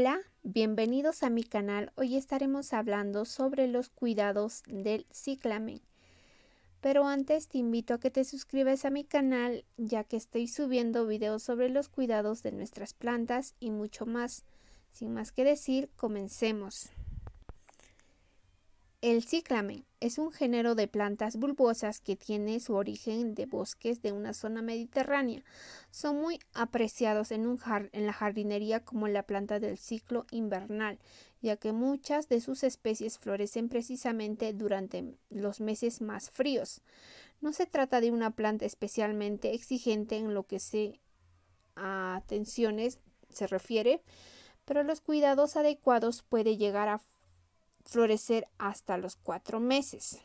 Hola, bienvenidos a mi canal. Hoy estaremos hablando sobre los cuidados del ciclamen. Pero antes te invito a que te suscribas a mi canal ya que estoy subiendo videos sobre los cuidados de nuestras plantas y mucho más. Sin más que decir, comencemos. El cíclame es un género de plantas bulbosas que tiene su origen de bosques de una zona mediterránea. Son muy apreciados en, la jardinería como la planta del ciclo invernal, ya que muchas de sus especies florecen precisamente durante los meses más fríos. No se trata de una planta especialmente exigente en lo que se a atenciones se refiere, pero los cuidados adecuados puede llegar a florecer hasta los cuatro meses.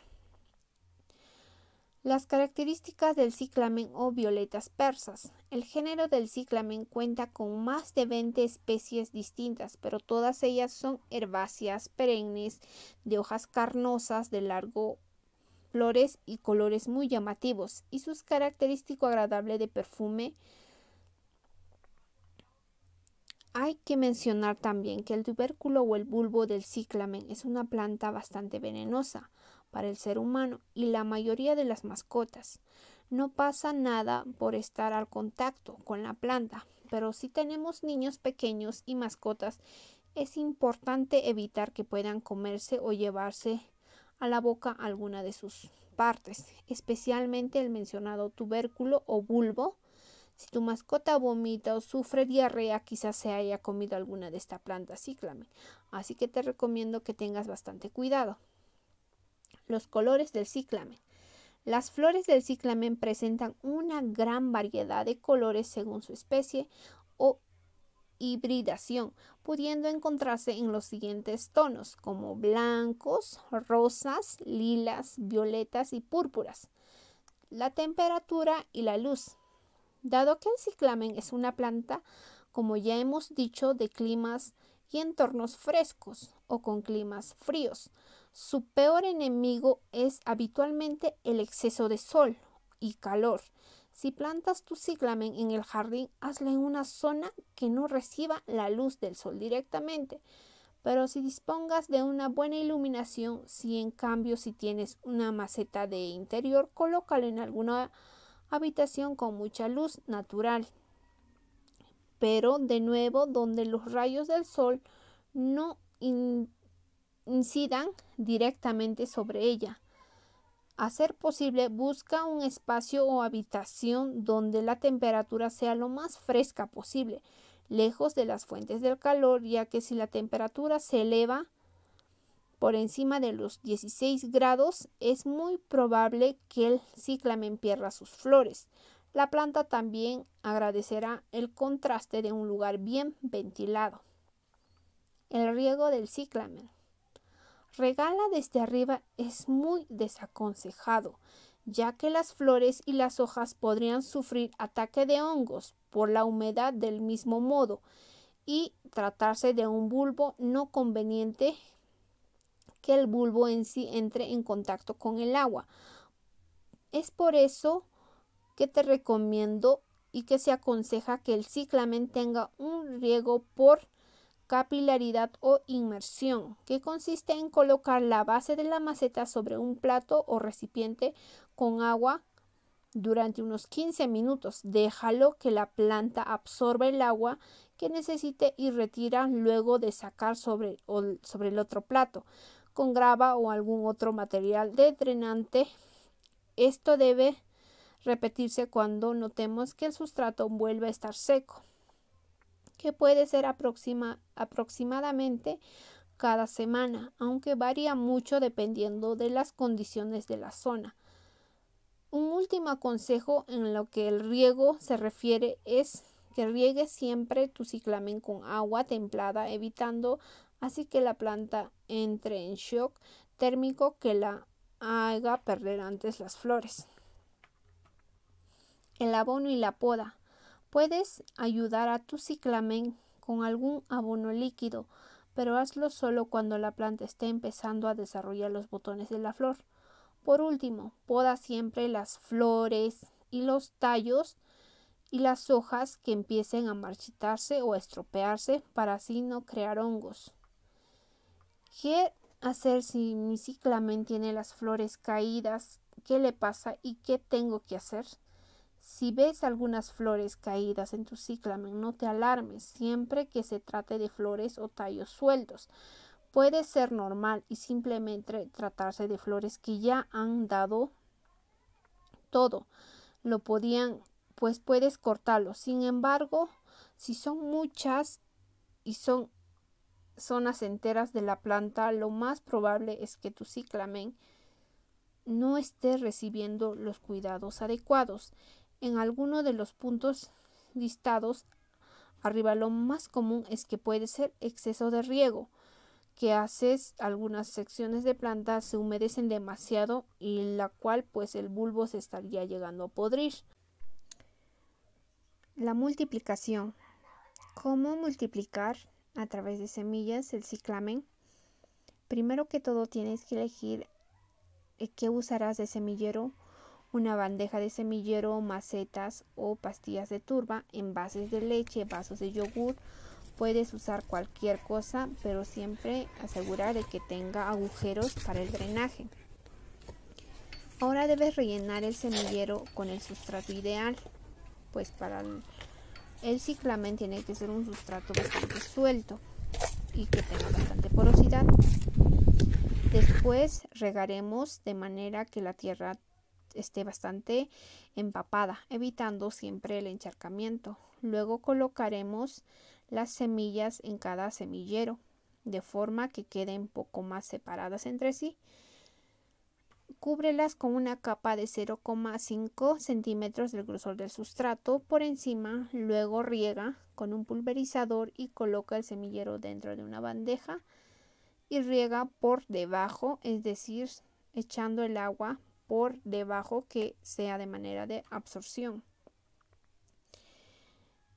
Las características del ciclamen o violetas persas. El género del ciclamen cuenta con más de 20 especies distintas, pero todas ellas son herbáceas perennes de hojas carnosas de largo flores y colores muy llamativos y sus característico agradable de perfume hay que mencionar también que el tubérculo o el bulbo del ciclamen es una planta bastante venenosa para el ser humano y la mayoría de las mascotas. No pasa nada por estar al contacto con la planta, pero si tenemos niños pequeños y mascotas, es importante evitar que puedan comerse o llevarse a la boca alguna de sus partes, especialmente el mencionado tubérculo o bulbo si tu mascota vomita o sufre diarrea, quizás se haya comido alguna de esta planta. cíclame. así que te recomiendo que tengas bastante cuidado. Los colores del ciclamen. Las flores del ciclamen presentan una gran variedad de colores según su especie o hibridación, pudiendo encontrarse en los siguientes tonos como blancos, rosas, lilas, violetas y púrpuras. La temperatura y la luz. Dado que el ciclamen es una planta, como ya hemos dicho, de climas y entornos frescos o con climas fríos, su peor enemigo es habitualmente el exceso de sol y calor. Si plantas tu ciclamen en el jardín, hazlo en una zona que no reciba la luz del sol directamente. Pero si dispongas de una buena iluminación, si en cambio si tienes una maceta de interior, colócalo en alguna habitación con mucha luz natural, pero de nuevo donde los rayos del sol no incidan directamente sobre ella. A ser posible, busca un espacio o habitación donde la temperatura sea lo más fresca posible, lejos de las fuentes del calor, ya que si la temperatura se eleva, por encima de los 16 grados, es muy probable que el cíclamen pierda sus flores. La planta también agradecerá el contraste de un lugar bien ventilado. El riego del cíclamen. Regala desde arriba es muy desaconsejado, ya que las flores y las hojas podrían sufrir ataque de hongos por la humedad del mismo modo y tratarse de un bulbo no conveniente que el bulbo en sí entre en contacto con el agua. Es por eso que te recomiendo y que se aconseja que el ciclamen tenga un riego por capilaridad o inmersión, que consiste en colocar la base de la maceta sobre un plato o recipiente con agua durante unos 15 minutos. Déjalo que la planta absorba el agua que necesite y retira luego de sacar sobre, sobre el otro plato con grava o algún otro material de drenante. Esto debe repetirse cuando notemos que el sustrato vuelve a estar seco, que puede ser aproximadamente cada semana, aunque varía mucho dependiendo de las condiciones de la zona. Un último consejo en lo que el riego se refiere es que riegues siempre tu ciclamen con agua templada, evitando así que la planta entre en shock térmico que la haga perder antes las flores. El abono y la poda. Puedes ayudar a tu ciclamen con algún abono líquido, pero hazlo solo cuando la planta esté empezando a desarrollar los botones de la flor. Por último, poda siempre las flores y los tallos y las hojas que empiecen a marchitarse o estropearse para así no crear hongos. ¿Qué hacer si mi ciclamen tiene las flores caídas? ¿Qué le pasa y qué tengo que hacer? Si ves algunas flores caídas en tu ciclamen, no te alarmes siempre que se trate de flores o tallos sueltos. Puede ser normal y simplemente tratarse de flores que ya han dado todo. Lo podían, pues puedes cortarlo. Sin embargo, si son muchas y son zonas enteras de la planta, lo más probable es que tu ciclamen no esté recibiendo los cuidados adecuados. En alguno de los puntos listados arriba, lo más común es que puede ser exceso de riego, que haces algunas secciones de planta se humedecen demasiado y la cual pues el bulbo se estaría llegando a podrir. La multiplicación. ¿Cómo multiplicar a través de semillas, el ciclamen, primero que todo tienes que elegir eh, qué usarás de semillero, una bandeja de semillero, macetas o pastillas de turba, envases de leche, vasos de yogur. Puedes usar cualquier cosa, pero siempre asegurar de que tenga agujeros para el drenaje. Ahora debes rellenar el semillero con el sustrato ideal, pues para el el ciclamen tiene que ser un sustrato bastante suelto y que tenga bastante porosidad. Después regaremos de manera que la tierra esté bastante empapada, evitando siempre el encharcamiento. Luego colocaremos las semillas en cada semillero, de forma que queden poco más separadas entre sí. Cúbrelas con una capa de 0,5 centímetros del grosor del sustrato por encima, luego riega con un pulverizador y coloca el semillero dentro de una bandeja y riega por debajo, es decir, echando el agua por debajo que sea de manera de absorción.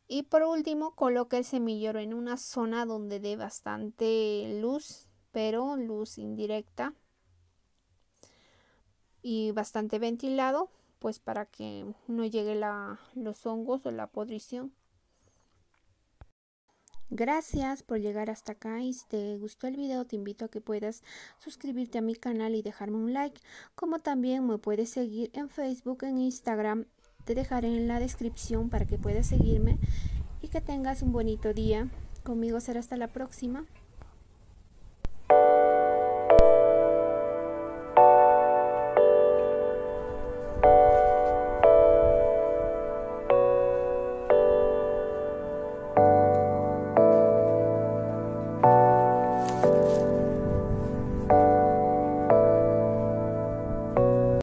Y por último, coloca el semillero en una zona donde dé bastante luz, pero luz indirecta y bastante ventilado pues para que no llegue la, los hongos o la podrición. Gracias por llegar hasta acá y si te gustó el video te invito a que puedas suscribirte a mi canal y dejarme un like, como también me puedes seguir en Facebook, en Instagram, te dejaré en la descripción para que puedas seguirme y que tengas un bonito día. Conmigo será hasta la próxima.